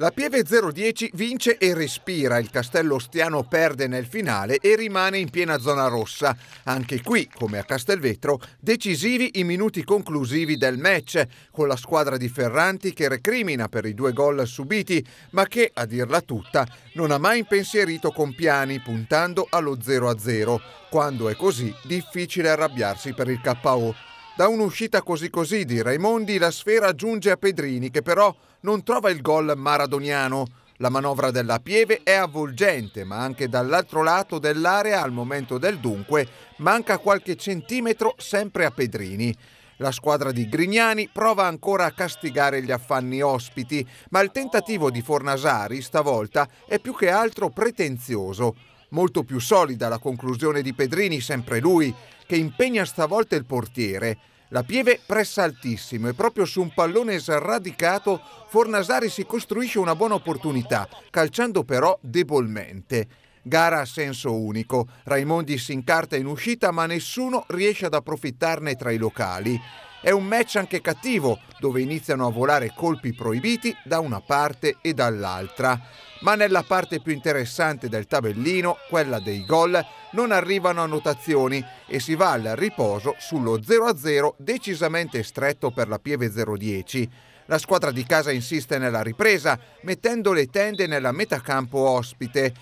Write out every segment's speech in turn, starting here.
La Pieve 010 vince e respira, il Castello Ostiano perde nel finale e rimane in piena zona rossa. Anche qui, come a Castelvetro, decisivi i minuti conclusivi del match, con la squadra di Ferranti che recrimina per i due gol subiti, ma che, a dirla tutta, non ha mai impensierito con piani, puntando allo 0-0. Quando è così, difficile arrabbiarsi per il KO. Da un'uscita così così di Raimondi la sfera giunge a Pedrini che però non trova il gol maradoniano. La manovra della Pieve è avvolgente, ma anche dall'altro lato dell'area al momento del dunque manca qualche centimetro sempre a Pedrini. La squadra di Grignani prova ancora a castigare gli affanni ospiti, ma il tentativo di Fornasari stavolta è più che altro pretenzioso. Molto più solida la conclusione di Pedrini, sempre lui, che impegna stavolta il portiere. La Pieve pressa altissimo e proprio su un pallone sradicato Fornasari si costruisce una buona opportunità, calciando però debolmente. Gara a senso unico. Raimondi si incarta in uscita, ma nessuno riesce ad approfittarne tra i locali. È un match anche cattivo, dove iniziano a volare colpi proibiti da una parte e dall'altra. Ma nella parte più interessante del tabellino, quella dei gol, non arrivano annotazioni e si va al riposo sullo 0-0 decisamente stretto per la Pieve 010. La squadra di casa insiste nella ripresa, mettendo le tende nella metacampo ospite,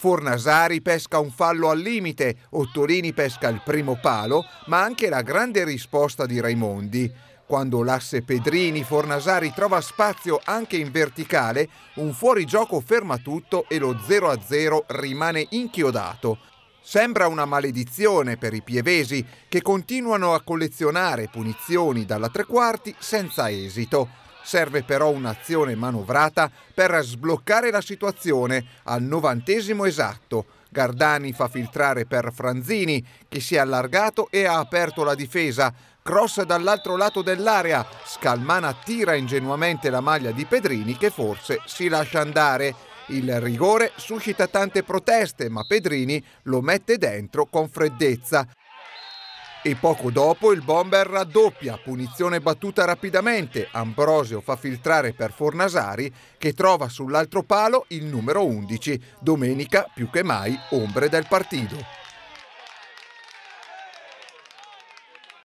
Fornasari pesca un fallo al limite, Ottolini pesca il primo palo, ma anche la grande risposta di Raimondi. Quando l'asse Pedrini Fornasari trova spazio anche in verticale, un fuorigioco ferma tutto e lo 0-0 rimane inchiodato. Sembra una maledizione per i pievesi che continuano a collezionare punizioni dalla tre quarti senza esito. Serve però un'azione manovrata per sbloccare la situazione al novantesimo esatto. Gardani fa filtrare per Franzini, che si è allargato e ha aperto la difesa. Cross dall'altro lato dell'area. Scalmana tira ingenuamente la maglia di Pedrini che forse si lascia andare. Il rigore suscita tante proteste, ma Pedrini lo mette dentro con freddezza. E poco dopo il bomber raddoppia, punizione battuta rapidamente, Ambrosio fa filtrare per Fornasari che trova sull'altro palo il numero 11, domenica più che mai ombre del partito.